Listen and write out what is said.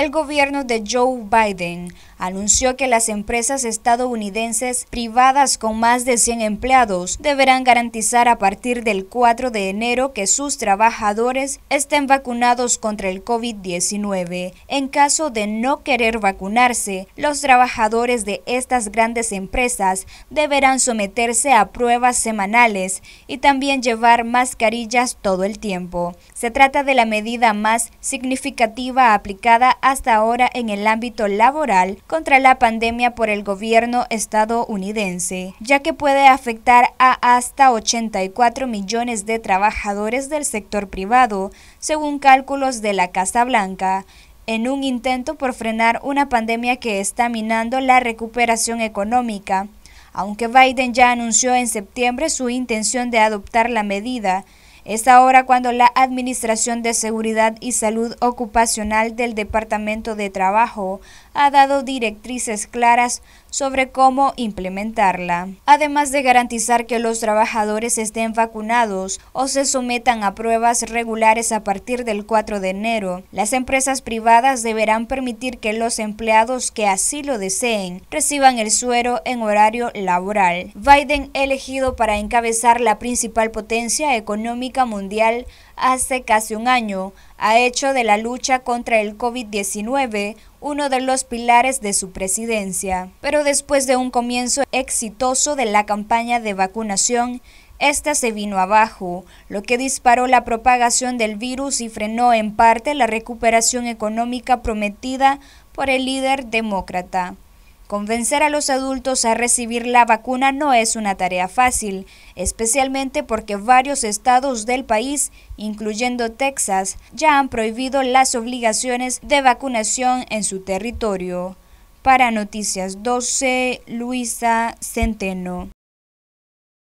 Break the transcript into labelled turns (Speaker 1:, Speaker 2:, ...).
Speaker 1: el gobierno de Joe Biden anunció que las empresas estadounidenses privadas con más de 100 empleados deberán garantizar a partir del 4 de enero que sus trabajadores estén vacunados contra el COVID-19. En caso de no querer vacunarse, los trabajadores de estas grandes empresas deberán someterse a pruebas semanales y también llevar mascarillas todo el tiempo. Se trata de la medida más significativa aplicada hasta ahora en el ámbito laboral contra la pandemia por el gobierno estadounidense, ya que puede afectar a hasta 84 millones de trabajadores del sector privado, según cálculos de la Casa Blanca, en un intento por frenar una pandemia que está minando la recuperación económica. Aunque Biden ya anunció en septiembre su intención de adoptar la medida, es ahora cuando la Administración de Seguridad y Salud Ocupacional del Departamento de Trabajo ha dado directrices claras sobre cómo implementarla, además de garantizar que los trabajadores estén vacunados o se sometan a pruebas regulares a partir del 4 de enero. Las empresas privadas deberán permitir que los empleados que así lo deseen reciban el suero en horario laboral. Biden, elegido para encabezar la principal potencia económica Mundial hace casi un año, ha hecho de la lucha contra el COVID-19 uno de los pilares de su presidencia. Pero después de un comienzo exitoso de la campaña de vacunación, esta se vino abajo, lo que disparó la propagación del virus y frenó en parte la recuperación económica prometida por el líder demócrata. Convencer a los adultos a recibir la vacuna no es una tarea fácil, especialmente porque varios estados del país, incluyendo Texas, ya han prohibido las obligaciones de vacunación en su territorio. Para Noticias 12, Luisa Centeno.